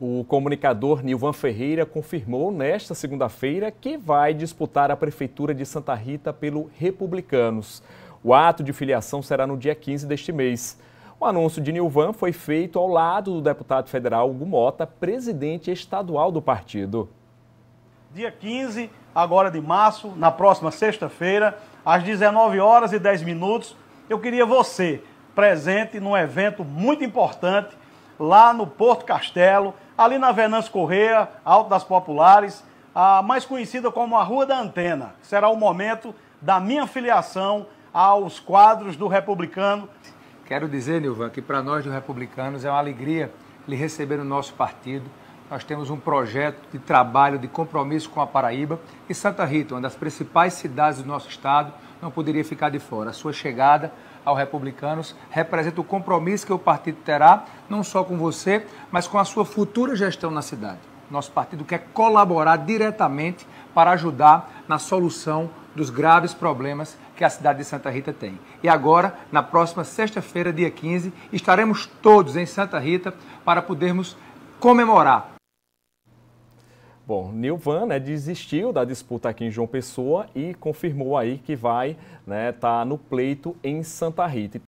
O comunicador Nilvan Ferreira confirmou nesta segunda-feira que vai disputar a Prefeitura de Santa Rita pelo Republicanos. O ato de filiação será no dia 15 deste mês. O anúncio de Nilvan foi feito ao lado do deputado federal Hugo Mota, presidente estadual do partido. Dia 15, agora de março, na próxima sexta-feira, às 19 horas e 10 minutos, eu queria você presente num evento muito importante lá no Porto Castelo, ali na Venâncio Correia, Alto das Populares, a mais conhecida como a Rua da Antena. Será o momento da minha filiação aos quadros do Republicano. Quero dizer, Nilvan, que para nós do Republicanos é uma alegria lhe receber no nosso partido nós temos um projeto de trabalho, de compromisso com a Paraíba e Santa Rita, uma das principais cidades do nosso estado, não poderia ficar de fora. A sua chegada ao Republicanos representa o compromisso que o partido terá, não só com você, mas com a sua futura gestão na cidade. Nosso partido quer colaborar diretamente para ajudar na solução dos graves problemas que a cidade de Santa Rita tem. E agora, na próxima sexta-feira, dia 15, estaremos todos em Santa Rita para podermos comemorar Bom, Nilvan né, desistiu da disputa aqui em João Pessoa e confirmou aí que vai estar né, tá no pleito em Santa Rita.